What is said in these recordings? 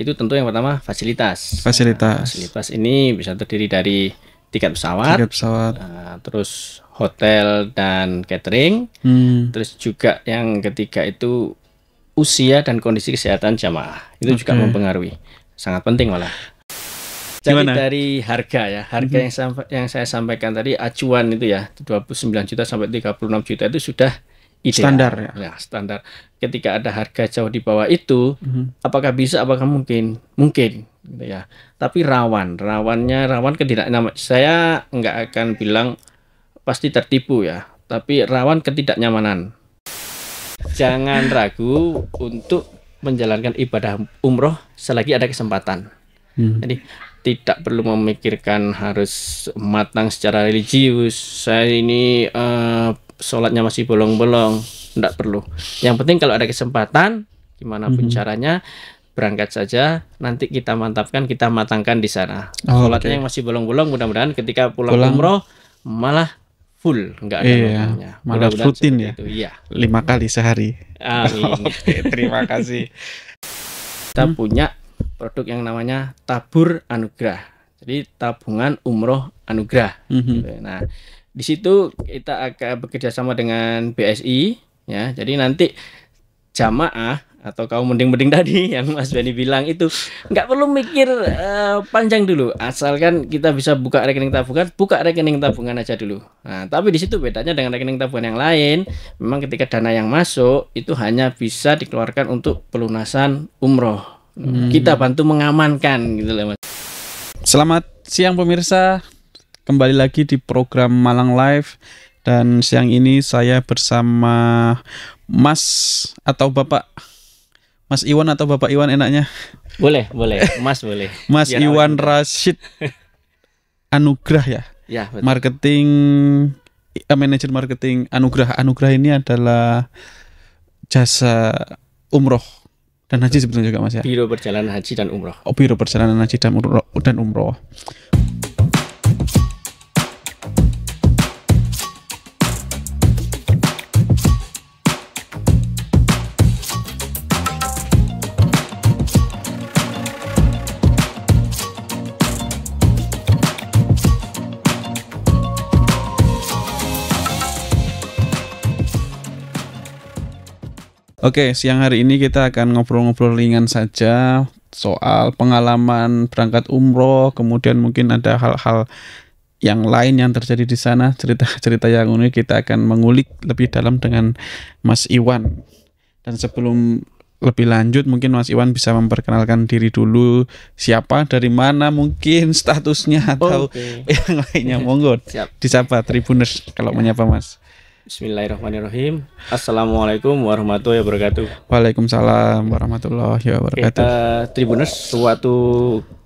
Itu tentu yang pertama fasilitas. Fasilitas. Nah, fasilitas ini bisa terdiri dari tiket pesawat, tiket pesawat. Nah, terus hotel dan catering, hmm. terus juga yang ketiga itu usia dan kondisi kesehatan jamaah itu okay. juga mempengaruhi, sangat penting malah. Jadi Gimana? dari harga ya, harga hmm. yang yang saya sampaikan tadi acuan itu ya 29 juta sampai 36 juta itu sudah ideal. standar ya. ya standar ketika ada harga jauh di bawah itu mm-hmm. apakah bisa apakah mungkin mungkin gitu ya tapi rawan rawannya rawan ketidaknyaman saya nggak akan bilang pasti tertipu ya tapi rawan ketidaknyamanan jangan ragu untuk menjalankan ibadah umroh selagi ada kesempatan hmm jadi tidak perlu memikirkan harus matang secara religius saya ini uh, sholatnya masih bolong-bolong tidak perlu yang penting kalau ada kesempatan gimana pun hmm caranya berangkat saja nanti kita mantapkan kita matangkan di sana oh, sholatnya okay. yang masih bolong-bolong mudah-mudahan ketika pulang, pulang umroh malah full enggak ada iya, malah Mudah rutin ya itu. iya lima kali sehari amin Oke, terima kasih kita hmm. punya produk yang namanya tabur anugerah jadi tabungan umroh anugerah -hmm. nah di situ kita akan bekerja sama dengan BSI ya. Jadi nanti jamaah atau kaum mending-mending tadi yang Mas Beni bilang itu nggak perlu mikir uh, panjang dulu asalkan kita bisa buka rekening tabungan buka rekening tabungan aja dulu nah tapi di situ bedanya dengan rekening tabungan yang lain memang ketika dana yang masuk itu hanya bisa dikeluarkan untuk pelunasan umroh hmm. kita bantu mengamankan gitu loh Mas Selamat siang pemirsa kembali lagi di program Malang Live dan siang ini saya bersama Mas atau Bapak Mas Iwan atau Bapak Iwan enaknya. Boleh, boleh. Mas boleh. Mas Biar Iwan Rashid Anugrah ya. Ya, betul. Marketing uh, manajer marketing Anugrah. Anugrah ini adalah jasa umroh dan haji sebetulnya juga Mas ya. Biro perjalanan haji dan umroh. Oh, biro perjalanan haji dan umroh dan umroh. Oke, siang hari ini kita akan ngobrol-ngobrol ringan saja soal pengalaman berangkat umroh, kemudian mungkin ada hal-hal yang lain yang terjadi di sana, cerita-cerita yang unik kita akan mengulik lebih dalam dengan Mas Iwan. Dan sebelum lebih lanjut mungkin Mas Iwan bisa memperkenalkan diri dulu siapa dari mana mungkin statusnya atau okay. yang lainnya monggo disapa Tribuners kalau ya. menyapa Mas Bismillahirrahmanirrahim. Assalamualaikum warahmatullahi wabarakatuh. Waalaikumsalam warahmatullahi wabarakatuh. Kita Tribuners, suatu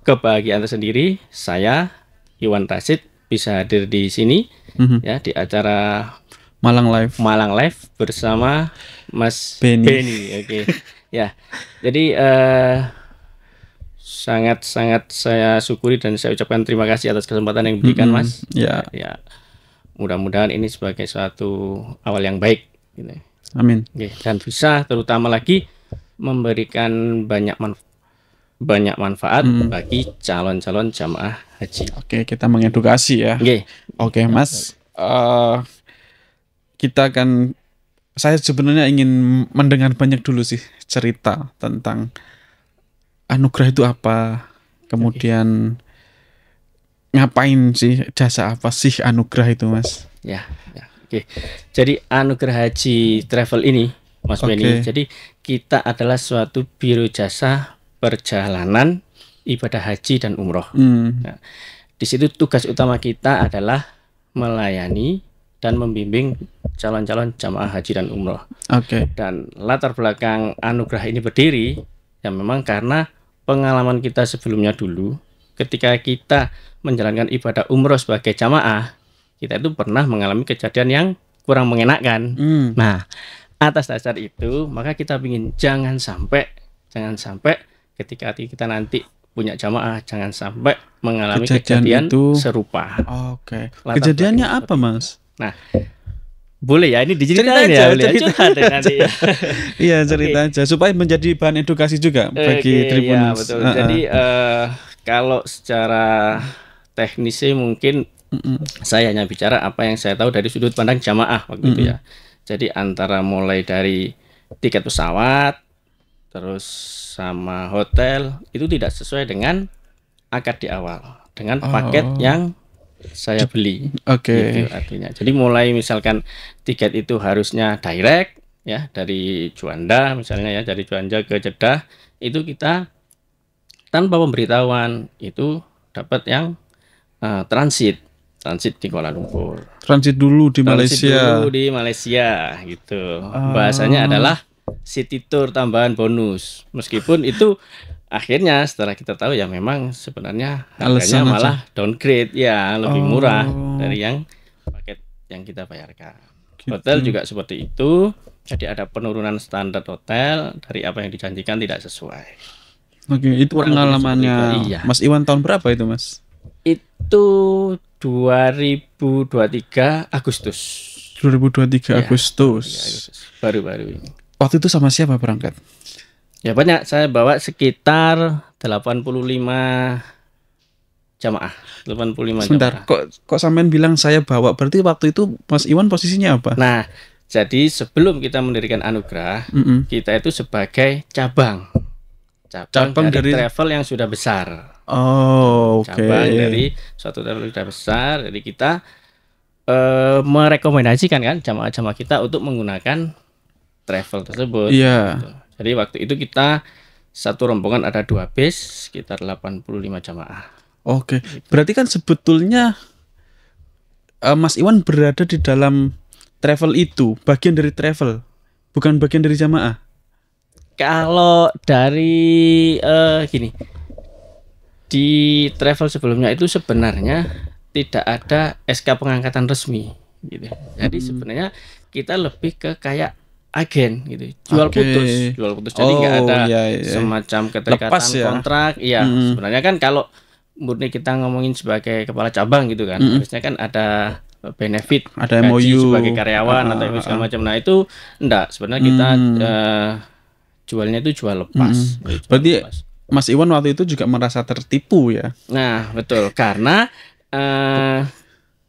kebahagiaan tersendiri. Saya Iwan Rasid bisa hadir di sini mm-hmm. ya di acara Malang Live. Malang Live bersama Mas Benny. Benny. Oke. Okay. ya. Jadi eh, sangat sangat sangat saya syukuri dan saya ucapkan terima kasih atas kesempatan yang diberikan mm-hmm. Mas. Ya. Ya mudah-mudahan ini sebagai suatu awal yang baik gitu. Amin. Okay. Dan bisa terutama lagi memberikan banyak manfaat banyak manfaat hmm. bagi calon-calon jamaah haji. Oke, kita mengedukasi ya. Okay. Oke, Mas. Uh, kita akan saya sebenarnya ingin mendengar banyak dulu sih cerita tentang anugerah itu apa, kemudian ngapain sih jasa apa sih anugerah itu mas? Ya, ya oke. Jadi anugerah haji travel ini, Mas okay. Benny. Jadi kita adalah suatu biro jasa perjalanan ibadah haji dan umroh. Hmm. Nah, di situ tugas utama kita adalah melayani dan membimbing calon-calon jamaah haji dan umroh. Oke. Okay. Dan latar belakang anugerah ini berdiri ya memang karena pengalaman kita sebelumnya dulu ketika kita menjalankan ibadah umroh sebagai jamaah, kita itu pernah mengalami kejadian yang kurang mengenakan. Hmm. Nah, atas dasar itu, maka kita ingin jangan sampai, jangan sampai ketika kita nanti punya jamaah, jangan sampai mengalami kejadian, kejadian itu... serupa. Oke. Okay. Kejadiannya apa, Mas? Nah, boleh ya ini diceritain cerita ya, aja, boleh ya. cerita, cerita ya. Iya, cerita okay. aja supaya menjadi bahan edukasi juga bagi okay, ya, betul. Uh -uh. Jadi uh, kalau secara teknis sih mungkin mm saya hanya bicara apa yang saya tahu dari sudut pandang jamaah waktu mm itu ya. Jadi antara mulai dari tiket pesawat, terus sama hotel itu tidak sesuai dengan akad di awal dengan oh. paket yang saya beli. Oke. Okay. Gitu artinya. Jadi mulai misalkan tiket itu harusnya direct ya dari Juanda misalnya ya dari Juanda ke Jeddah itu kita tanpa pemberitahuan itu dapat yang uh, transit transit di Kuala Lumpur transit dulu di transit Malaysia dulu di Malaysia gitu uh. bahasanya adalah city tour tambahan bonus meskipun itu akhirnya setelah kita tahu ya memang sebenarnya harganya Alasan malah aja. downgrade ya lebih uh. murah dari yang paket yang kita bayarkan gitu. hotel juga seperti itu jadi ada penurunan standar hotel dari apa yang dijanjikan tidak sesuai Oke, itu Kurang pengalamannya iya. Mas Iwan tahun berapa itu, Mas? Itu 2023 Agustus. 2023 ya, Agustus. Ya, Agustus. Baru-baru ini. Waktu itu sama siapa berangkat? Ya banyak, saya bawa sekitar 85 jamaah. 85 Sebentar, jamaah. kok kok sampean bilang saya bawa? Berarti waktu itu Mas Iwan posisinya apa? Nah, jadi sebelum kita mendirikan anugerah, mm -mm. kita itu sebagai cabang cabang, cabang dari, dari travel yang sudah besar. Oh, oke. Okay. Cabang dari suatu travel yang sudah besar, jadi kita uh, merekomendasikan kan jamaah-jamaah kita untuk menggunakan travel tersebut. Iya. Yeah. Gitu. Jadi waktu itu kita satu rombongan ada dua bis, sekitar 85 jamaah. Oke. Okay. Gitu. Berarti kan sebetulnya uh, Mas Iwan berada di dalam travel itu, bagian dari travel, bukan bagian dari jamaah kalau dari uh, gini di travel sebelumnya itu sebenarnya tidak ada SK pengangkatan resmi gitu. Jadi hmm. sebenarnya kita lebih ke kayak agen gitu jual okay. putus jual putus jadi enggak oh, ada iya, iya. semacam keterikatan Lepas, ya? kontrak iya hmm. sebenarnya kan kalau murni kita ngomongin sebagai kepala cabang gitu kan mm. biasanya kan ada benefit ada MOU sebagai karyawan ah, atau segala ah, ah, macam nah itu enggak sebenarnya kita hmm. uh, jualnya itu jual lepas. Mm -hmm. jual Berarti lepas. Mas Iwan waktu itu juga merasa tertipu ya. Nah, betul. Karena uh,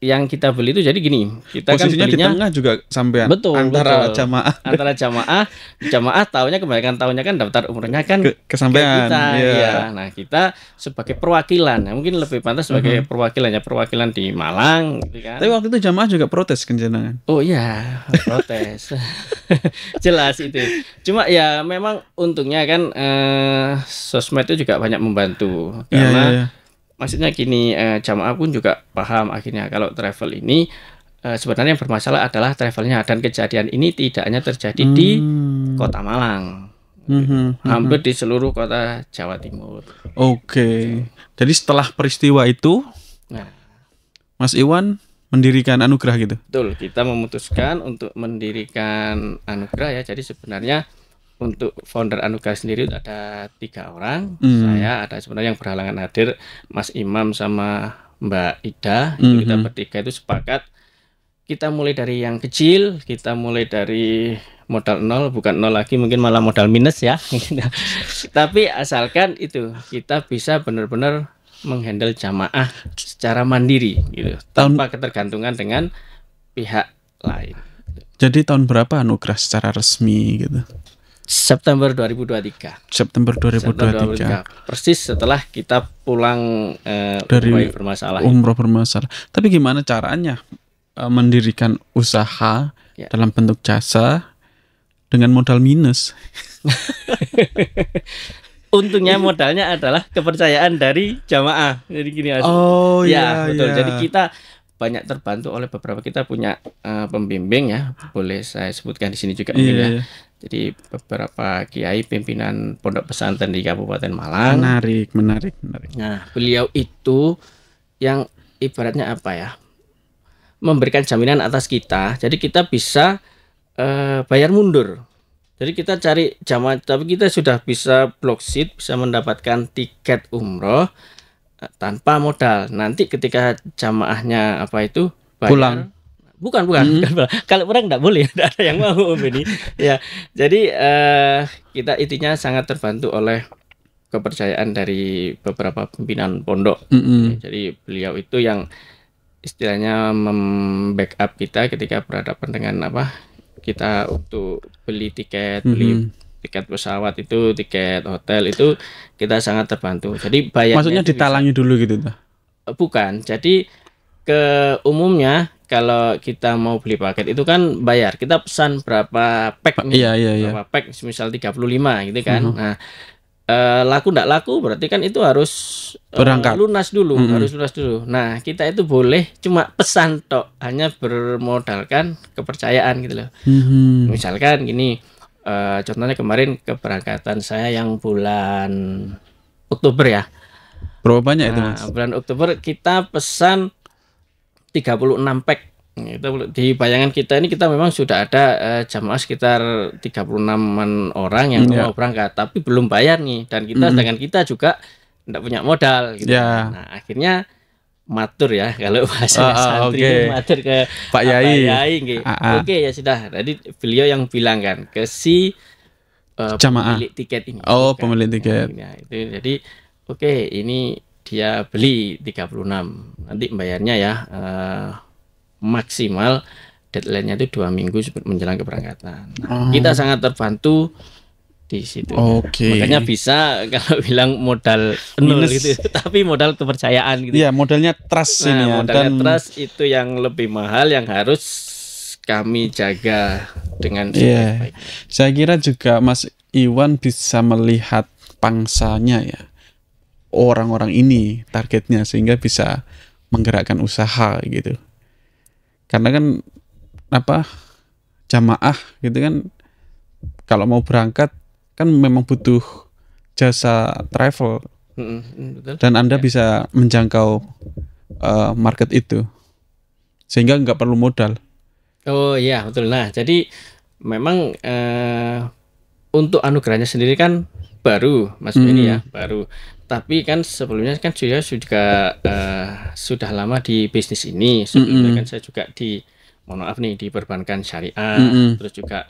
yang kita beli itu jadi gini kita kan Posisinya kan belinya di tengah juga sampean betul, antara betul. jamaah antara jamaah jamaah tahunnya kebanyakan tahunnya kan daftar umurnya kan ke, ke kita yeah. ya nah kita sebagai perwakilan ya, mungkin lebih pantas sebagai mm-hmm. perwakilan -hmm. perwakilannya perwakilan di Malang gitu kan tapi waktu itu jamaah juga protes kencanangan kan, oh iya protes jelas itu cuma ya memang untungnya kan eh, sosmed itu juga banyak membantu iya, iya, karena yeah, yeah, yeah maksudnya gini eh, jamaah pun juga paham akhirnya kalau travel ini eh, sebenarnya yang bermasalah adalah travelnya dan kejadian ini tidak hanya terjadi hmm. di kota Malang Mm-hmm, hampir hmm di seluruh kota Jawa Timur. Oke, okay. jadi setelah peristiwa itu, nah. Mas Iwan mendirikan anugerah gitu. Betul, kita memutuskan untuk mendirikan anugerah ya. Jadi sebenarnya untuk founder Anuga sendiri ada tiga orang. Hmm. Saya ada sebenarnya yang berhalangan hadir, Mas Imam sama Mbak Ida. Hmm. Kita hmm. bertiga itu sepakat kita mulai dari yang kecil, kita mulai dari modal nol, bukan nol lagi, mungkin malah modal minus ya. Tapi asalkan itu kita bisa benar-benar menghandle jamaah secara mandiri, gitu, tanpa ketergantungan dengan pihak lain. Jadi tahun berapa Anugrah secara resmi gitu? September 2023. September 2023. September 2023. Persis setelah kita pulang eh, dari umroh bermasalah. Umroh bermasalah. Tapi gimana caranya eh, mendirikan usaha ya. dalam bentuk jasa dengan modal minus? Untungnya modalnya adalah kepercayaan dari jamaah. Jadi gini asli. Oh ya, iya. betul. Ya. Jadi kita banyak terbantu oleh beberapa kita punya uh, pembimbing ya boleh saya sebutkan di sini juga yeah. ya iya. Jadi beberapa kiai pimpinan pondok pesantren di Kabupaten Malang. Menarik, menarik, menarik. Nah, beliau itu yang ibaratnya apa ya? Memberikan jaminan atas kita. Jadi kita bisa uh, bayar mundur. Jadi kita cari jamaah, tapi kita sudah bisa block seat, bisa mendapatkan tiket umroh eh, tanpa modal. Nanti ketika jamaahnya apa itu bayar, pulang Bukan, bukan. Hmm. Kalau orang tidak boleh, tidak ada yang mau Om ini. ya, jadi uh, kita intinya sangat terbantu oleh kepercayaan dari beberapa pimpinan pondok. -hmm. hmm. Ya, jadi beliau itu yang istilahnya membackup kita ketika berhadapan dengan apa kita untuk beli tiket, hmm, beli hmm. tiket pesawat itu, tiket hotel itu kita sangat terbantu. Jadi bayarnya Maksudnya ditalangi bisa, dulu gitu eh, Bukan. Jadi ke umumnya kalau kita mau beli paket itu kan bayar. Kita pesan berapa pack nih? Iya, iya, iya. Berapa pack? Misal 35 gitu kan. Mm -hmm. Nah, e, laku tidak laku berarti kan itu harus uh, berangkat lunas dulu, mm -hmm. harus lunas dulu. Nah, kita itu boleh cuma pesan tok, hanya bermodalkan kepercayaan gitu loh. Mm -hmm. Misalkan gini, e, contohnya kemarin keberangkatan saya yang bulan Oktober ya. Berapa banyak nah, itu, Mas? Bulan Oktober kita pesan 36 pack. Gitu. Di bayangan kita ini kita memang sudah ada uh, jamaah sekitar 36 enam orang yang yeah. mau berangkat tapi belum bayar nih dan kita mm. sedangkan kita juga tidak punya modal gitu. Yeah. Nah, akhirnya matur ya kalau bahasa oh, santri okay. matur ke Pak Yai. Yai gitu. ah, Oke ya sudah. Jadi beliau yang bilang kan ke si uh, Jamaah. pemilik tiket ini. Oh, kan. pemilik tiket. Nah, ya, itu jadi oke okay, ini dia beli 36 nanti bayarnya ya eh, maksimal deadline-nya itu dua minggu menjelang keberangkatan nah, hmm. kita sangat terbantu di situ ya. okay. makanya bisa kalau bilang modal nol gitu ya. tapi modal kepercayaan gitu ya modalnya trust nah, ini ya modalnya dan... trust itu yang lebih mahal yang harus kami jaga dengan yeah. Iya. baik saya kira juga Mas Iwan bisa melihat pangsanya ya orang-orang ini targetnya sehingga bisa menggerakkan usaha gitu karena kan apa jamaah gitu kan kalau mau berangkat kan memang butuh jasa travel mm, dan anda ya. bisa menjangkau uh, market itu sehingga nggak perlu modal oh iya betul nah jadi memang uh, untuk anugerahnya sendiri kan baru mas mm. ini ya baru tapi kan sebelumnya kan saya juga uh, eh, sudah lama di bisnis ini sebelumnya mm -hmm. kan saya juga di mohon maaf nih di perbankan syariah mm -hmm. terus juga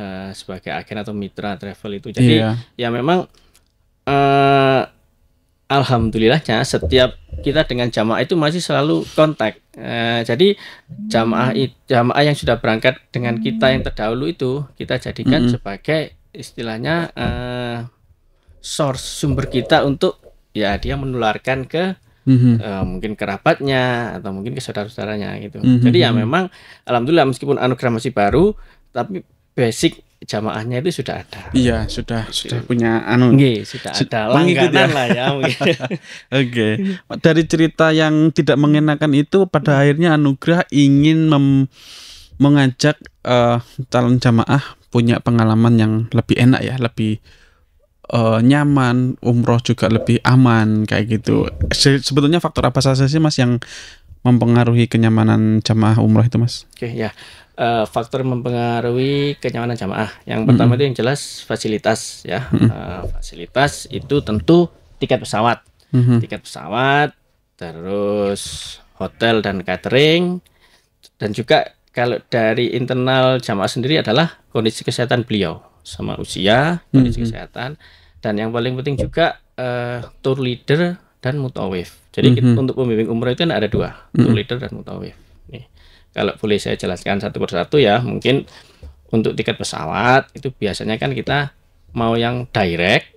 uh, sebagai agen atau mitra travel itu jadi yeah. ya memang uh, alhamdulillahnya setiap kita dengan jamaah itu masih selalu kontak uh, jadi jamaah jamaah yang sudah berangkat dengan kita yang terdahulu itu kita jadikan mm -hmm. sebagai istilahnya uh, source sumber kita untuk ya dia menularkan ke mm-hmm. uh, mungkin kerabatnya atau mungkin ke saudara-saudaranya gitu. Mm-hmm. Jadi ya memang alhamdulillah meskipun anugerah masih baru tapi basic jamaahnya itu sudah ada. Iya, sudah Jadi, sudah punya anu. Nge, sudah Su- ada ya. langganan ya. lah ya Oke. Okay. Dari cerita yang tidak mengenakan itu pada akhirnya anugerah ingin mem- mengajak uh, calon jamaah punya pengalaman yang lebih enak ya, lebih uh, nyaman, umroh juga lebih aman kayak gitu. Se sebetulnya faktor apa saja sih Mas yang mempengaruhi kenyamanan jamaah umroh itu Mas? Oke okay, ya. Uh, faktor mempengaruhi kenyamanan jamaah. Yang pertama mm -hmm. itu yang jelas fasilitas ya. Mm -hmm. uh, fasilitas itu tentu tiket pesawat. Mm -hmm. Tiket pesawat, terus hotel dan catering dan juga kalau dari internal jamaah sendiri adalah kondisi kesehatan beliau sama usia kondisi hmm, -hmm. kesehatan dan yang paling penting juga uh, tour leader dan mutawif jadi -hmm. kita, hmm. untuk pembimbing umroh itu ada dua -hmm. tour hmm. leader dan mutawif nih kalau boleh saya jelaskan satu persatu ya mungkin untuk tiket pesawat itu biasanya kan kita mau yang direct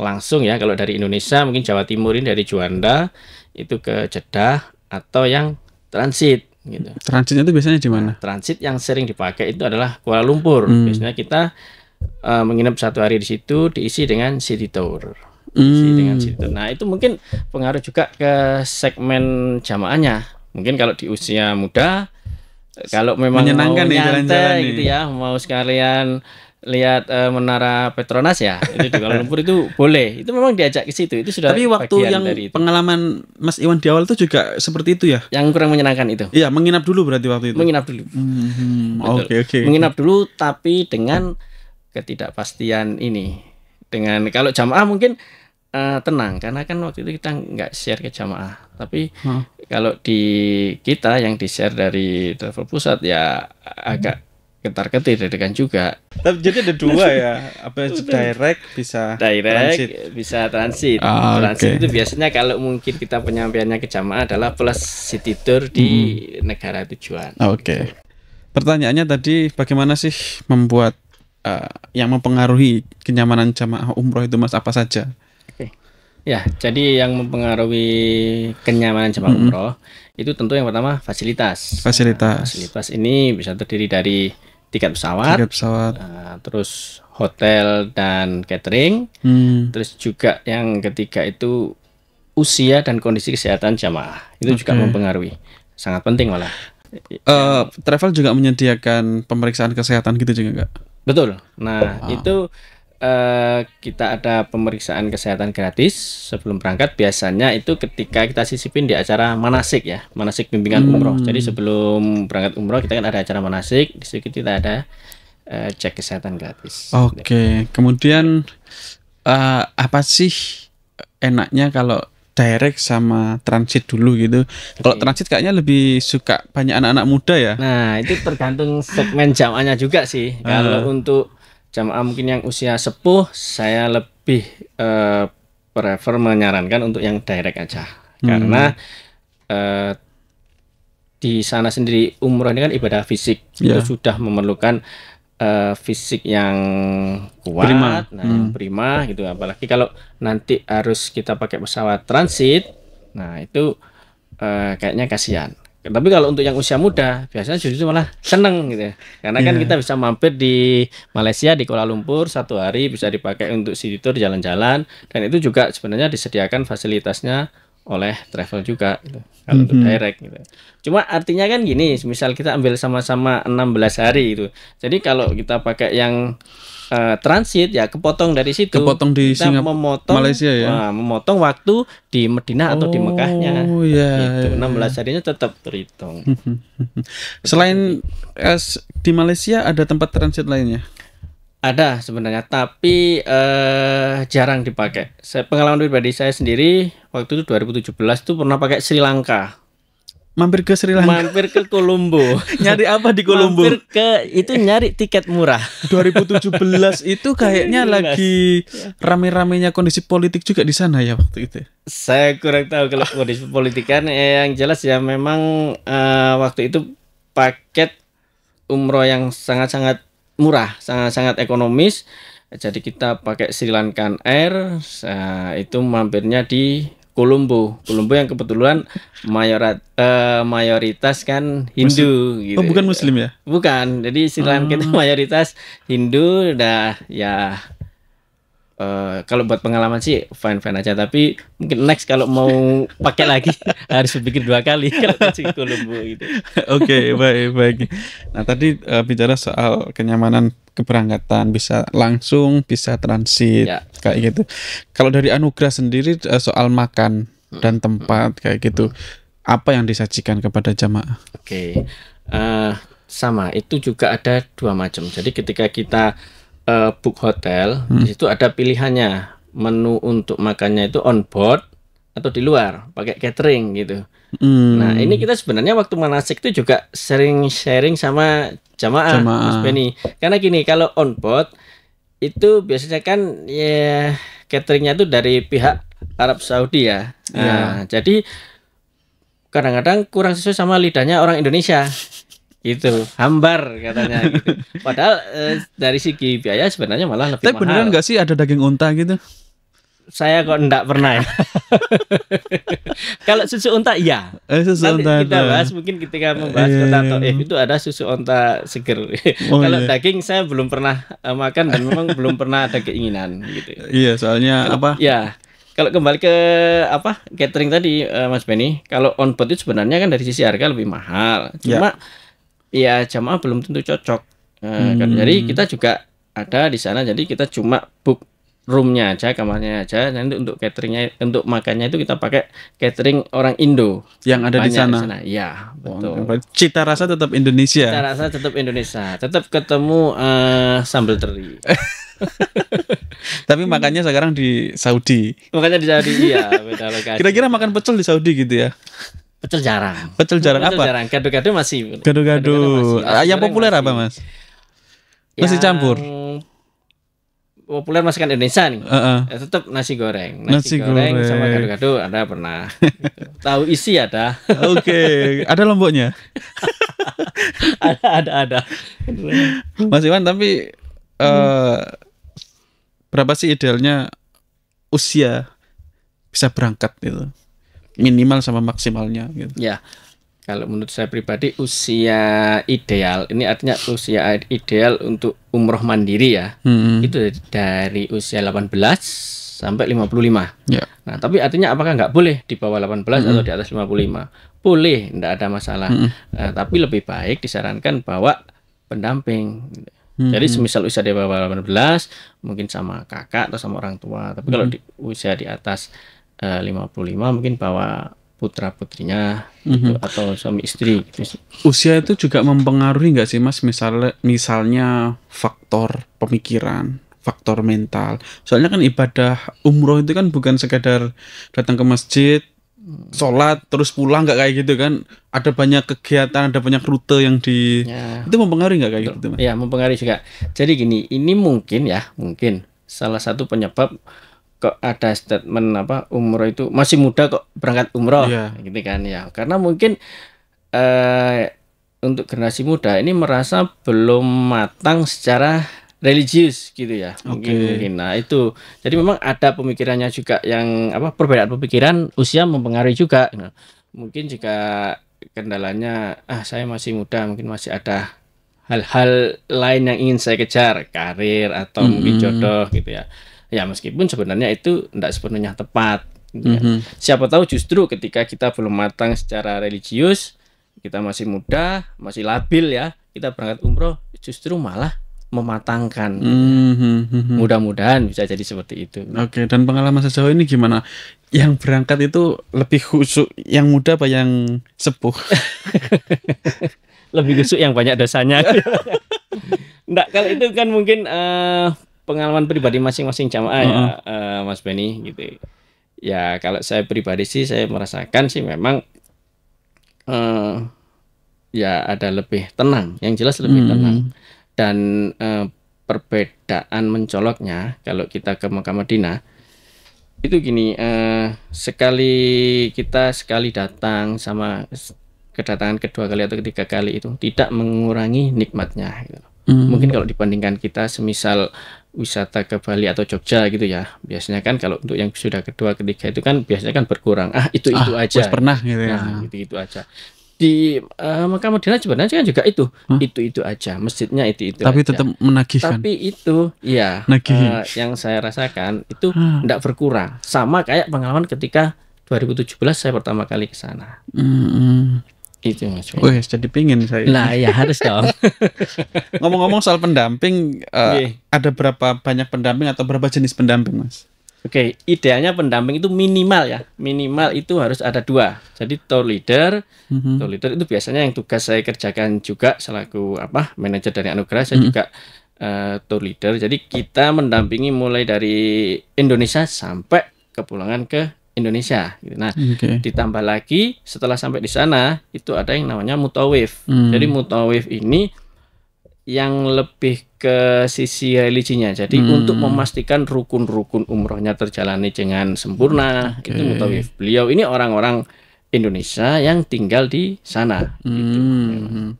langsung ya kalau dari Indonesia mungkin Jawa Timur ini dari Juanda itu ke Jeddah atau yang transit gitu. Transitnya itu biasanya di mana? Transit yang sering dipakai itu adalah Kuala Lumpur. Hmm. Biasanya kita uh, menginap satu hari di situ diisi dengan city tour. hmm. dengan city tour. Nah, itu mungkin pengaruh juga ke segmen jamaahnya. Mungkin kalau di usia muda kalau memang menyenangkan mau nyantai jalan-jalan gitu ya, mau sekalian lihat uh, menara Petronas ya itu di Lumpur itu boleh itu memang diajak ke situ itu sudah tapi waktu yang dari itu. pengalaman Mas Iwan di awal itu juga seperti itu ya yang kurang menyenangkan itu iya menginap dulu berarti waktu itu menginap dulu hmm, hmm, hmm. oke hmm, oke okay, okay. menginap dulu tapi dengan ketidakpastian ini dengan kalau jamaah mungkin uh, tenang karena kan waktu itu kita nggak share ke jamaah tapi hmm. kalau di kita yang di share dari travel pusat ya agak ketar ketir dengan juga jadi ada dua ya apa direct bisa direct transit. bisa transit ah, transit okay. itu biasanya kalau mungkin kita penyampaiannya ke jamaah adalah plus city tour di hmm. negara tujuan oke okay. pertanyaannya tadi bagaimana sih membuat uh, yang mempengaruhi kenyamanan jamaah umroh itu mas apa saja? Oke. Ya, jadi yang mempengaruhi kenyamanan jamaah mm -hmm. umroh itu tentu yang pertama fasilitas. Fasilitas. Nah, fasilitas ini bisa terdiri dari tiket pesawat, tiket pesawat. Uh, terus hotel dan catering, hmm. terus juga yang ketiga itu usia dan kondisi kesehatan jamaah itu okay. juga mempengaruhi, sangat penting malah. Uh, travel juga menyediakan pemeriksaan kesehatan gitu juga nggak? Betul. Nah, oh. itu Uh, kita ada pemeriksaan kesehatan gratis sebelum berangkat biasanya itu ketika kita sisipin di acara manasik ya manasik bimbingan hmm. umroh jadi sebelum berangkat umroh kita kan ada acara manasik di situ kita ada uh, cek kesehatan gratis oke okay. kemudian uh, apa sih enaknya kalau direct sama transit dulu gitu. Okay. Kalau transit kayaknya lebih suka banyak anak-anak muda ya. Nah, itu tergantung segmen jamannya juga sih. Ah. Kalau untuk jamaah mungkin yang usia sepuh, saya lebih uh, prefer menyarankan untuk yang direct aja. Hmm. Karena uh, di sana sendiri umroh ini kan ibadah fisik yeah. itu iya. sudah memerlukan uh, fisik yang kuat, prima. nah hmm. yang prima gitu. Apalagi kalau nanti harus kita pakai pesawat transit, nah itu uh, kayaknya kasihan. Tapi kalau untuk yang usia muda, biasanya justru malah seneng gitu ya. Karena yeah. kan iya. kita bisa mampir di Malaysia, di Kuala Lumpur, satu hari bisa dipakai untuk city tour jalan-jalan. Dan itu juga sebenarnya disediakan fasilitasnya oleh travel juga gitu. Kalau mm -hmm. untuk mm-hmm. direct gitu. Cuma artinya kan gini, misal kita ambil sama-sama 16 hari itu. Jadi kalau kita pakai yang uh, transit ya kepotong dari situ. Kepotong di Singapura, memotong, Malaysia ya. Nah, memotong waktu di Medina oh, atau di oh, Mekahnya. Oh yeah, gitu. 16 iya, iya. harinya tetap terhitung. Selain di Malaysia ada tempat transit lainnya? Ada sebenarnya, tapi eh, jarang dipakai. Saya, pengalaman pribadi saya sendiri waktu itu 2017 itu pernah pakai Sri Lanka. Mampir ke Sri Lanka. Mampir ke Kolombo. nyari apa di Kolombo? Mampir ke itu nyari tiket murah. 2017 itu kayaknya lagi ya. rame-ramenya kondisi politik juga di sana ya waktu itu. Ya? Saya kurang tahu kalau kondisi politik kan ya, yang jelas ya memang uh, waktu itu paket umroh yang sangat-sangat murah, sangat, sangat ekonomis. Jadi kita pakai Sri Lankan Air, itu mampirnya di Kolombo. Kolombo yang kebetulan mayorat, eh, mayoritas kan Hindu. Muslim. Oh, gitu. Oh bukan Muslim ya? Bukan. Jadi Sri Lanka hmm. itu mayoritas Hindu. Dah ya Uh, kalau buat pengalaman sih fine fine aja tapi mungkin next kalau mau pakai lagi harus berpikir dua kali kalau gitu. Oke okay, baik baik. Nah tadi uh, bicara soal kenyamanan keberangkatan bisa langsung bisa transit ya. kayak gitu. Kalau dari anugerah sendiri uh, soal makan dan hmm, hmm, tempat hmm. kayak gitu apa yang disajikan kepada jamaah? Oke okay. uh, sama itu juga ada dua macam. Jadi ketika kita uh, book hotel hmm. di situ ada pilihannya menu untuk makannya itu on board atau di luar pakai catering gitu. Hmm. Nah ini kita sebenarnya waktu manasik itu juga sering sharing sama jamaah, jamaah. Mas Benny. Karena gini kalau on board itu biasanya kan ya cateringnya itu dari pihak Arab Saudi ya. Iya. Nah, ya. Jadi kadang-kadang kurang sesuai sama lidahnya orang Indonesia gitu hambar katanya gitu. padahal eh, dari segi biaya sebenarnya malah lebih tapi mahal. beneran nggak sih ada daging unta gitu saya kok enggak pernah ya. Kalau susu unta iya. Eh, susu Nanti unta kita bahas ada. mungkin ketika membahas eh, iya, iya Eh, iya. itu ada susu unta seger. Oh, Kalau iya. daging saya belum pernah uh, makan dan memang belum pernah ada keinginan gitu. Iya, soalnya Kalo, apa? Ya. Kalau kembali ke apa catering tadi uh, Mas Benny, kalau on board itu sebenarnya kan dari sisi harga lebih mahal. Iya. Cuma yeah ya jamaah belum tentu cocok. Nah, kan. hmm. Jadi kita juga ada di sana. Jadi kita cuma book roomnya aja, kamarnya aja. Nanti untuk cateringnya, untuk makannya itu kita pakai catering orang Indo yang ada di sana. Iya, betul. cita rasa tetap Indonesia. Cita rasa tetap Indonesia. Tetap ketemu uh, sambal teri. Tapi makannya sekarang di Saudi. Makannya di Saudi iya. Kira-kira makan pecel di Saudi gitu ya. Pecel jarang. Pecel jarang pecel apa? Jarang. Gado-gado masih. Gado-gado. Ah, yang populer masih. apa mas? Masih yang campur. Populer masakan Indonesia nih. Uh -uh. Ya, tetap nasi goreng. Nasi, nasi goreng, goreng sama gado-gado ada pernah. Tahu isi ada. Oke, okay. ada lomboknya. ada ada ada. Mas Iwan tapi uh, berapa sih idealnya usia bisa berangkat gitu? minimal sama maksimalnya gitu. Ya. Kalau menurut saya pribadi usia ideal ini artinya usia ideal untuk umroh mandiri ya. Hmm. Itu dari usia 18 sampai 55. Ya. Nah, tapi artinya apakah nggak boleh di bawah 18 hmm. atau di atas 55? Boleh, nggak ada masalah. Hmm. Nah, tapi lebih baik disarankan bawa pendamping. Hmm. Jadi semisal usia di bawah 18 mungkin sama kakak atau sama orang tua, tapi hmm. kalau di usia di atas Eh, puluh 55 mungkin bawa putra putrinya mm -hmm. Gitu, atau suami istri gitu usia itu juga mempengaruhi nggak sih mas misalnya misalnya faktor pemikiran faktor mental soalnya kan ibadah umroh itu kan bukan sekadar datang ke masjid hmm. sholat terus pulang nggak kayak gitu kan ada banyak kegiatan ada banyak rute yang di ya. itu mempengaruhi nggak kayak gitu mas? ya mempengaruhi juga jadi gini ini mungkin ya mungkin salah satu penyebab kok ada statement apa umroh itu masih muda kok berangkat umroh yeah. gitu kan ya karena mungkin eh untuk generasi muda ini merasa belum matang secara religius gitu ya okay. mungkin mungkin nah itu jadi memang ada pemikirannya juga yang apa perbedaan pemikiran usia mempengaruhi juga nah, mungkin jika kendalanya ah saya masih muda mungkin masih ada hal-hal lain yang ingin saya kejar karir atau mm -hmm. mungkin jodoh gitu ya Ya meskipun sebenarnya itu tidak sepenuhnya tepat. Mm -hmm. Siapa tahu justru ketika kita belum matang secara religius, kita masih muda, masih labil ya, kita berangkat umroh justru malah mematangkan. Mm -hmm. Mudah-mudahan bisa jadi seperti itu. Oke, okay. dan pengalaman sejauh ini gimana? Yang berangkat itu lebih khusyuk yang muda apa yang sepuh? lebih khusyuk yang banyak dosanya. Nggak? kalau itu kan mungkin uh, pengalaman pribadi masing-masing jamaah uh -huh. ya uh, Mas Beni gitu. Ya kalau saya pribadi sih saya merasakan sih memang uh, ya ada lebih tenang, yang jelas lebih hmm. tenang dan uh, perbedaan mencoloknya kalau kita ke Mekah Madinah itu gini uh, sekali kita sekali datang sama kedatangan kedua kali atau ketiga kali itu tidak mengurangi nikmatnya gitu. Hmm. Mungkin kalau dibandingkan kita semisal wisata ke Bali atau Jogja gitu ya. Biasanya kan kalau untuk yang sudah kedua ketiga itu kan biasanya kan berkurang. Ah, itu-itu ah, aja. pernah gitu ya. Nah, gitu itu aja. Di uh, Mekah Madinah sebenarnya kan juga itu. Itu-itu aja. Masjidnya itu-itu Tapi aja. tetap menagihkan. Tapi itu iya. Uh, yang saya rasakan itu tidak huh. berkurang. Sama kayak pengalaman ketika 2017 saya pertama kali ke sana. Hmm. hmm itu maksudnya. Wih, jadi pingin saya. Lah ya harus dong. Ngomong-ngomong soal pendamping, uh, eh, okay. Iya. ada berapa banyak pendamping atau berapa jenis pendamping, Mas? Oke, okay, idealnya pendamping itu minimal ya, minimal itu harus ada dua. Jadi tour leader, mm-hmm. tour leader itu biasanya yang tugas saya kerjakan juga selaku apa manajer dari Anugerah, saya mm-hmm. juga uh, tour leader. Jadi kita mendampingi mulai dari Indonesia sampai kepulangan ke Indonesia. Gitu. Nah, okay. ditambah lagi setelah sampai di sana itu ada yang namanya mutawif. Hmm. Jadi mutawif ini yang lebih ke sisi religinya. Jadi hmm. untuk memastikan rukun-rukun umrohnya terjalani dengan sempurna, okay. itu mutawif. Beliau ini orang-orang Indonesia yang tinggal di sana. Hmm. Gitu.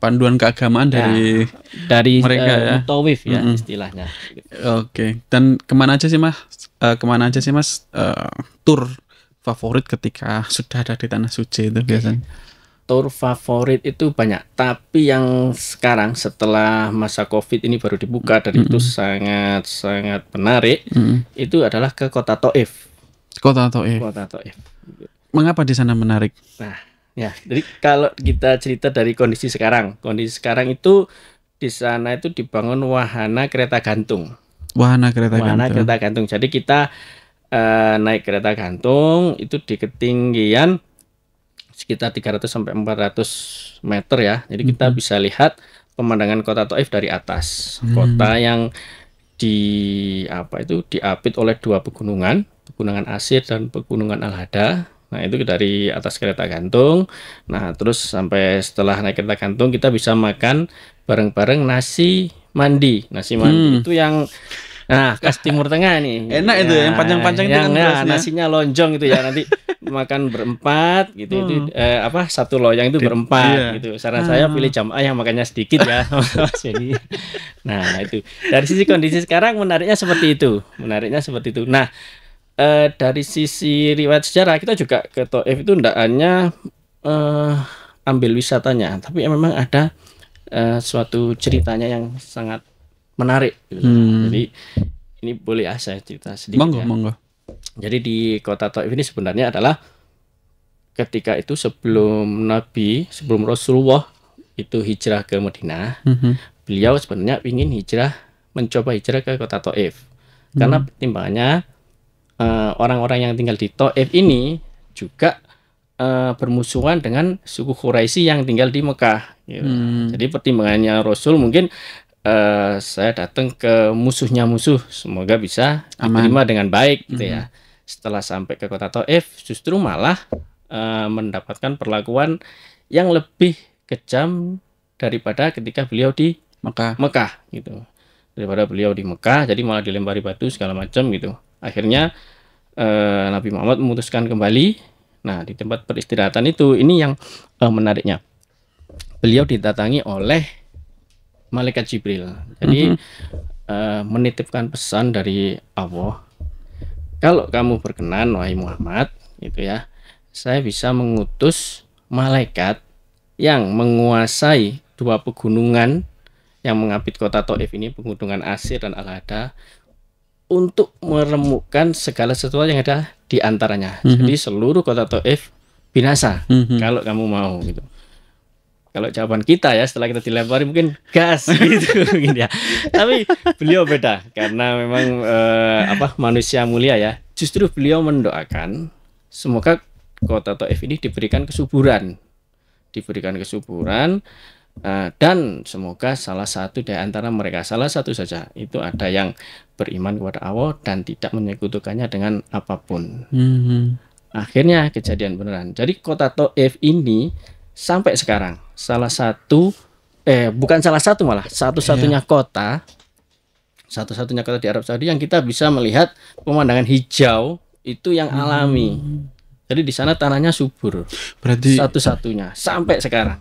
Panduan keagamaan dari ya, dari mereka uh, ya. Mutawif ya hmm. istilahnya. Oke. Okay. Dan kemana aja sih mas? Uh, kemana aja sih mas? Uh, tur favorit ketika sudah ada di tanah suci itu biasanya? Tour favorit itu banyak, tapi yang sekarang setelah masa COVID ini baru dibuka dan mm -hmm. itu sangat sangat menarik. Mm -hmm. Itu adalah ke kota Toif. Kota Toif. Kota Toif. Mengapa di sana menarik? Nah, ya, jadi kalau kita cerita dari kondisi sekarang, kondisi sekarang itu di sana itu dibangun wahana kereta gantung. Wahana kereta wahana gantung. Wahana kereta gantung. Jadi kita eh, naik kereta gantung itu di ketinggian sekitar 300 sampai 400 meter ya. Jadi kita -hmm. bisa lihat pemandangan kota Taif dari atas. -hmm. Kota yang di apa itu diapit oleh dua pegunungan, pegunungan Asir dan pegunungan Al-Hada. Nah, itu dari atas kereta gantung. Nah, terus sampai setelah naik kereta gantung kita bisa makan bareng-bareng nasi mandi. Nasi mandi hmm. itu yang Nah, khas Timur Tengah nih. Enak ya, itu yang nah, panjang-panjang itu kan ya, nasinya lonjong itu ya nanti makan berempat gitu hmm. itu eh, apa satu loyang itu berempat yeah. gitu. Saran ah. saya pilih jam yang makannya sedikit ya. Jadi nah itu. Dari sisi kondisi sekarang menariknya seperti itu. Menariknya seperti itu. Nah, eh, dari sisi riwayat sejarah kita juga ke Toef itu ndak hanya eh, ambil wisatanya, tapi memang ada eh, suatu ceritanya yang sangat menarik gitu. hmm. jadi ini boleh ah saya cerita sedikit monggo, ya. monggo. jadi di kota Taif ini sebenarnya adalah ketika itu sebelum Nabi sebelum Rasulullah itu hijrah ke Madinah hmm. beliau sebenarnya ingin hijrah mencoba hijrah ke kota Taif hmm. karena mhm. pertimbangannya eh, orang-orang uh, yang tinggal di Taif ini juga eh, bermusuhan dengan suku Quraisy yang tinggal di Mekah. Gitu. Hmm. Jadi pertimbangannya Rasul mungkin uh, saya datang ke musuhnya musuh semoga bisa Aman. diterima dengan baik gitu mm -hmm. ya mm-hmm. setelah sampai ke kota Taif justru malah uh, mendapatkan perlakuan yang lebih kejam daripada ketika beliau di Mekah Mekah gitu daripada beliau di Mekah jadi malah dilempari batu segala macam gitu akhirnya uh, Nabi Muhammad memutuskan kembali nah di tempat peristirahatan itu ini yang uh, menariknya beliau didatangi oleh malaikat Jibril. Jadi mm -hmm. uh, menitipkan pesan dari Allah. Kalau kamu berkenan wahai Muhammad, gitu ya. Saya bisa mengutus malaikat yang menguasai dua pegunungan yang mengapit kota Taif ini, pegunungan Asir dan Al-Hada untuk meremukkan segala sesuatu yang ada di antaranya. Mm -hmm. Jadi seluruh kota Taif binasa mm -hmm. kalau kamu mau gitu kalau jawaban kita ya setelah kita dilempari mungkin gas gitu mungkin ya tapi beliau beda karena memang eh, apa manusia mulia ya justru beliau mendoakan semoga kota Taif ini diberikan kesuburan diberikan kesuburan Uh, dan semoga salah satu dari antara mereka salah satu saja itu ada yang beriman kepada Allah dan tidak menyekutukannya dengan apapun. Mm-hmm. Akhirnya kejadian beneran. Jadi kota Taif ini sampai sekarang salah satu eh bukan salah satu malah satu-satunya yeah. kota satu-satunya kota di Arab Saudi yang kita bisa melihat pemandangan hijau itu yang hmm. alami. Jadi di sana tanahnya subur. Berarti satu-satunya sampai sekarang.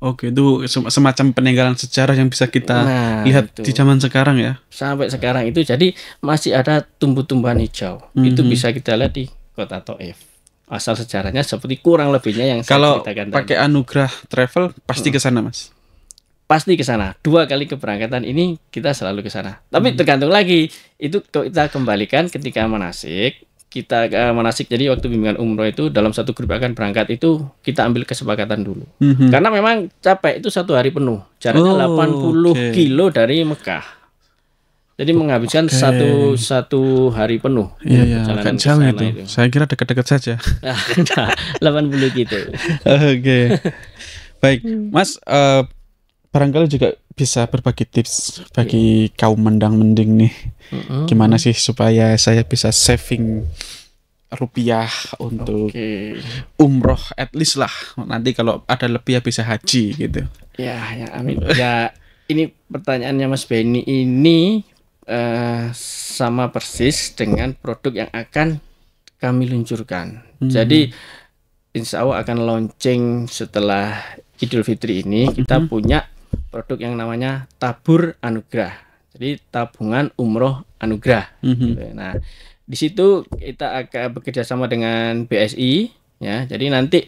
Oke, itu semacam peninggalan sejarah yang bisa kita nah, lihat itu. di zaman sekarang ya. Sampai sekarang itu jadi masih ada tumbuh-tumbuhan hijau. -hmm. Itu bisa kita lihat di kota Taif asal sejarahnya seperti kurang lebihnya yang kalau saya ceritakan pakai tadi. anugerah travel pasti hmm. ke sana mas pasti ke sana dua kali keberangkatan ini kita selalu ke sana tapi hmm. tergantung lagi itu kita kembalikan ketika manasik kita uh, manasik jadi waktu bimbingan umroh itu dalam satu grup akan berangkat itu kita ambil kesepakatan dulu -hmm. hmm. karena memang capek itu satu hari penuh jaraknya oh, 80 okay. kilo dari Mekah jadi menghabiskan okay. satu satu hari penuh. Iya, iya. Agak jauh itu. itu. Saya kira dekat-dekat saja. nah, 80 gitu. Oke. Okay. Baik, hmm. Mas uh, barangkali juga bisa berbagi tips bagi okay. Iya. kaum mendang-mending nih. uh -huh. Gimana sih supaya saya bisa saving rupiah untuk okay. umroh at least lah. Nanti kalau ada lebih ya bisa haji gitu. Ya, ya amin. Ya ini pertanyaannya Mas Benny ini Eh, sama persis dengan produk yang akan kami luncurkan. Hmm. Jadi insya Allah akan launching setelah Idul Fitri ini kita hmm. punya produk yang namanya tabur anugerah. Jadi tabungan umroh anugerah. Hmm. Gitu. Nah di situ kita akan bekerja sama dengan BSI ya. Jadi nanti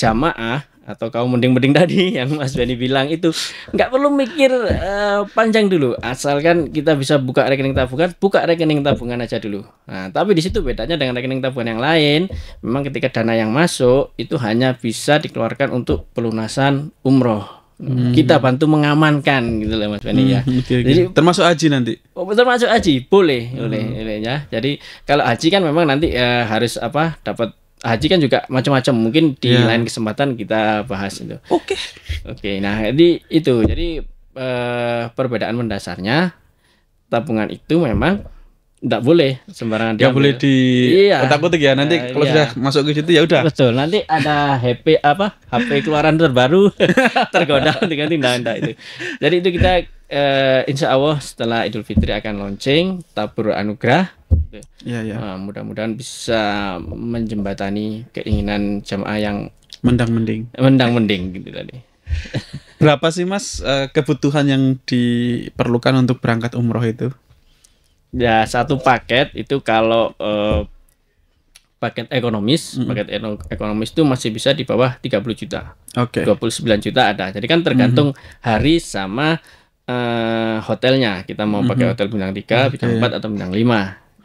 jamaah atau kamu mending-mending tadi yang Mas Benny bilang itu nggak perlu mikir uh, panjang dulu asalkan kita bisa buka rekening tabungan buka rekening tabungan aja dulu nah tapi di situ bedanya dengan rekening tabungan yang lain memang ketika dana yang masuk itu hanya bisa dikeluarkan untuk pelunasan umroh Hmm. Kita bantu mengamankan gitu loh Mas Benny ya. hmm, ya. Okay, okay. Jadi termasuk haji nanti. Oh, termasuk haji boleh, hmm. boleh, ya. Jadi kalau haji kan memang nanti ya, harus apa dapat haji kan juga macam-macam. Mungkin di yeah. lain kesempatan kita bahas itu. Oke. Okay. Oke. Okay, nah, jadi itu. Jadi uh, perbedaan mendasarnya tabungan itu memang Enggak boleh sembarangan dia. boleh di iya. kotak-kotak ya. Nanti nah, kalau iya. sudah masuk ke situ ya udah. Betul. Nanti ada HP apa? HP keluaran terbaru tergoda dengan tindakan itu. Jadi itu kita uh, insya Allah setelah Idul Fitri akan launching tabur anugerah. Ya, ya. Uh, mudah-mudahan bisa menjembatani keinginan jamaah yang mendang mending. Mendang mending gitu tadi. Berapa sih Mas uh, kebutuhan yang diperlukan untuk berangkat umroh itu? ya satu paket itu kalau eh, paket ekonomis, mm -hmm. paket ekonomis itu masih bisa di bawah 30 juta. Oke. Okay. 29 juta ada. Jadi kan tergantung mm -hmm. hari sama uh, hotelnya. Kita mau mm -hmm. pakai hotel bintang 3, okay. bintang 4 atau bintang 5.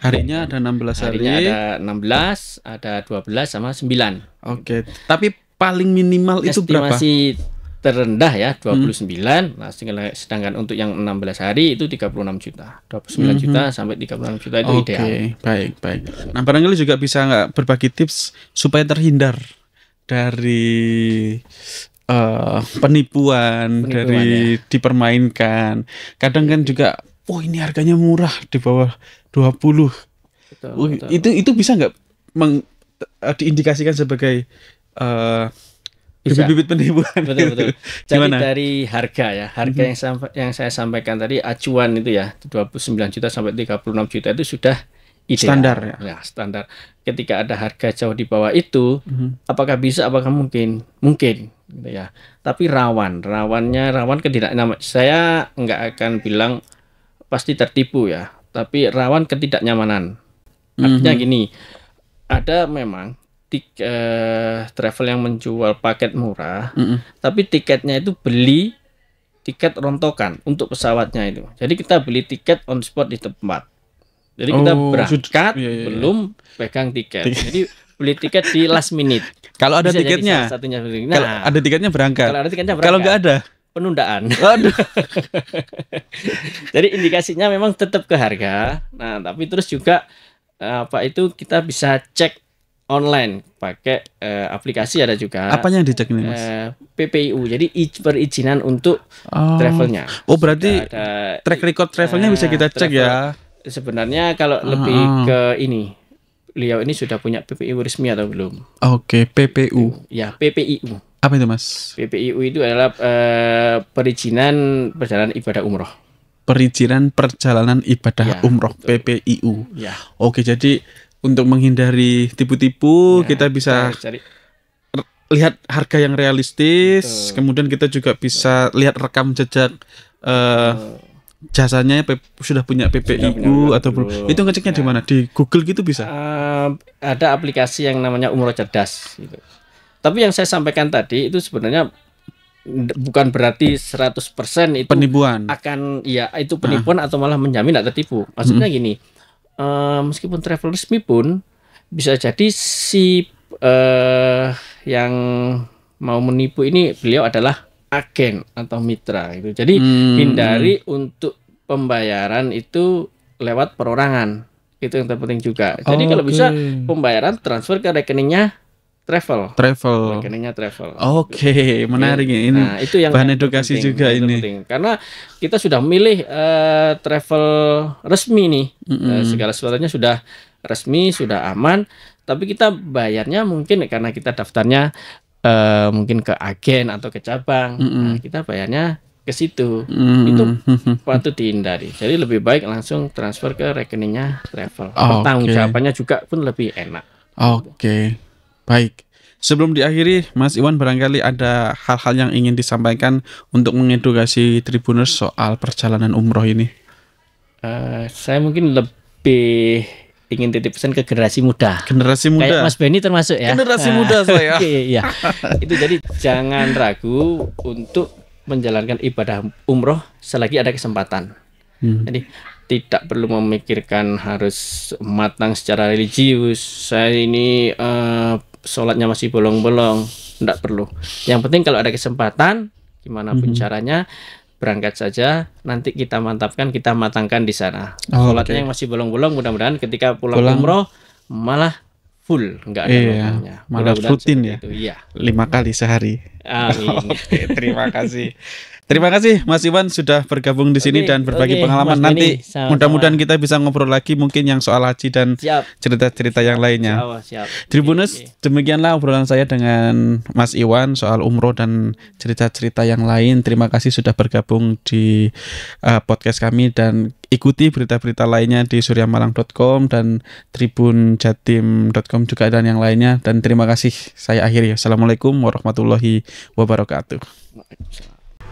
Harinya ada 16 hari. Harinya ada 16, ada 12 sama 9. Oke. Okay. Tapi paling minimal itu berapa? Estimasi terendah ya 29. Hmm. Nah, sedangkan untuk yang 16 hari itu 36 juta. 29 hmm. juta sampai 36 juta itu okay. ideal. Baik, baik. Nah, barangkali juga bisa nggak berbagi tips supaya terhindar dari uh, penipuan, penipuan dari ya. dipermainkan. Kadang kan juga oh ini harganya murah di bawah 20. Betul, oh, betul. Itu itu bisa nggak meng eh, diindikasikan sebagai uh, bibit-bibit penipuan. Betul gitu. betul. Jadi Gimana? dari harga ya, harga hmm. yang sampai yang saya sampaikan tadi acuan itu ya 29 juta sampai 36 juta itu sudah ideal. Standar ya. ya standar. Ketika ada harga jauh di bawah itu, hmm. apakah bisa apakah mungkin? Mungkin gitu ya. Tapi rawan, rawannya rawan ketidaknyaman. Saya nggak akan bilang pasti tertipu ya, tapi rawan ketidaknyamanan. Artinya mm -hmm. gini, ada memang tik eh, travel yang menjual paket murah, mm -hmm. tapi tiketnya itu beli tiket rontokan untuk pesawatnya itu. Jadi kita beli tiket on spot di tempat. Jadi oh, kita berangkat iya, iya, iya. belum pegang tiket. tiket. Jadi beli tiket di last minute. Kalau ada tiketnya, satunya. Nah, kalau ada tiketnya berangkat. Kalau ada tiketnya berangkat. Kalau nggak ada penundaan. Aduh. Jadi indikasinya memang tetap ke harga. Nah, tapi terus juga eh, apa itu kita bisa cek online pakai uh, aplikasi ada juga. Apa yang dicek ini mas? Uh, eh, PPIU jadi perizinan untuk oh. travelnya. Oh berarti ada, track record travelnya uh, bisa kita cek ya? travel, ya? Sebenarnya kalau uh. lebih ah. ke ini beliau ini sudah punya PPIU resmi atau belum? Oke okay, PPU. Ya PPIU. Apa itu mas? PPIU itu adalah uh, perizinan perjalanan ibadah umroh. Perizinan perjalanan ibadah ya, umroh betul. PPIU. Ya. Oke jadi untuk menghindari tipu-tipu ya, kita bisa cari, lihat harga yang realistis Betul. kemudian kita juga bisa Betul. lihat rekam jejak uh, jasanya sudah punya PPIU atau belum itu ngeceknya nah, di ya. mana di Google gitu bisa uh, ada aplikasi yang namanya Umroh Cerdas gitu tapi yang saya sampaikan tadi itu sebenarnya bukan berarti 100% itu penipuan akan ya itu ah. penipuan nah. atau malah menjamin tidak tertipu maksudnya -hmm. gini uh, meskipun travel resmi pun bisa jadi si uh, yang mau menipu ini beliau adalah agen atau mitra gitu. Jadi hmm. hindari untuk pembayaran itu lewat perorangan. Itu yang terpenting juga. Jadi oh, kalau okay. bisa pembayaran transfer ke rekeningnya Travel. Travel. Rekeningnya travel. Oke, okay, menarik ini. Nah, itu yang bahan edukasi penting, juga ini. Penting. Karena kita sudah milih uh, travel resmi nih. Mm -hmm. uh, segala sesuatunya sudah resmi, sudah aman, tapi kita bayarnya mungkin karena kita daftarnya uh, mungkin ke agen atau ke cabang. Mm -hmm. Nah, kita bayarnya ke situ. Mm. Itu patut dihindari. Jadi lebih baik langsung transfer ke rekeningnya travel. Tanggung Tanggung jawabannya juga pun lebih enak. Oke. Okay. Baik. Sebelum diakhiri, Mas Iwan barangkali ada hal-hal yang ingin disampaikan untuk mengedukasi Tribuners soal perjalanan umroh ini. Uh, saya mungkin lebih ingin titip pesan ke generasi muda. Generasi muda. Kayak Mas Benny termasuk ya. Generasi nah, muda saya. Iya, iya. Itu jadi jangan ragu untuk menjalankan ibadah umroh selagi ada kesempatan. Hmm. Jadi tidak perlu memikirkan harus matang secara religius. Saya ini uh, sholatnya masih bolong-bolong, tidak perlu. Yang penting kalau ada kesempatan, gimana pun hmm caranya berangkat saja. Nanti kita mantapkan, kita matangkan di sana. Oh, sholatnya okay. yang masih bolong-bolong, mudah-mudahan ketika pulang, pulang. umroh malah full, enggak ada iya, malah mudah rutin ya. Itu. Iya. Lima kali sehari. Amin. Oke, terima kasih. Terima kasih Mas Iwan sudah bergabung di sini okay, dan berbagi okay, pengalaman. Mas Nanti mudah-mudahan kita bisa ngobrol lagi mungkin yang soal haji dan cerita-cerita yang lainnya. Siap, siap. Tribunus, okay, okay. demikianlah obrolan saya dengan Mas Iwan soal umroh dan cerita-cerita yang lain. Terima kasih sudah bergabung di uh, podcast kami dan ikuti berita-berita lainnya di suryamalang.com dan tribunjatim.com juga dan yang lainnya dan terima kasih saya akhiri. Assalamualaikum warahmatullahi wabarakatuh.